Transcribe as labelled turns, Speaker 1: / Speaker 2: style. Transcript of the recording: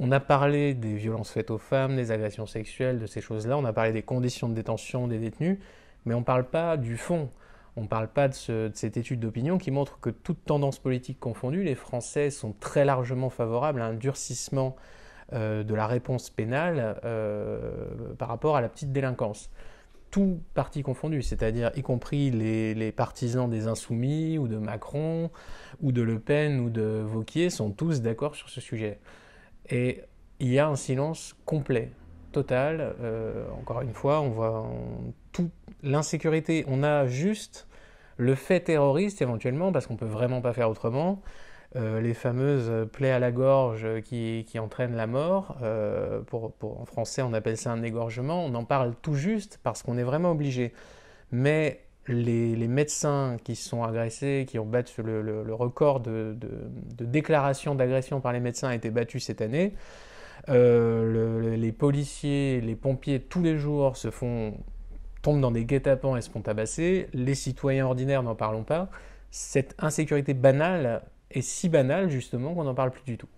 Speaker 1: On a parlé des violences faites aux femmes, des agressions sexuelles, de ces choses-là. On a parlé des conditions de détention des détenus, mais on ne parle pas du fond. On ne parle pas de, cette étude d'opinion qui montre que toute tendance politique confondue, les Français sont très largement favorables à un durcissement euh, de la réponse pénale euh, par rapport à la petite délinquance. Tout parti confondu, c'est-à-dire y compris les, partisans des Insoumis ou de Macron ou de Le Pen ou de Vauquier sont tous d'accord sur ce sujet. Et il y a un silence complet, total. Euh, encore une fois, on voit tout l'insécurité. On a juste le fait terroriste éventuellement, parce qu'on peut vraiment pas faire autrement. Euh, les fameuses plaies à la gorge qui, qui entraînent la mort. Euh, pour, pour, en français, on appelle ça un égorgement. On en parle tout juste parce qu'on est vraiment obligé. Mais les, médecins qui sont agressés, qui ont battu le, record de, déclarations déclaration d'agression par les médecins a été battu cette année. Euh, les policiers, les pompiers, tous les jours se font tombent dans des guet-apens et se font tabasser. Les citoyens ordinaires, n'en parlons pas. Cette insécurité banale est si banale justement qu'on n'en parle plus du tout.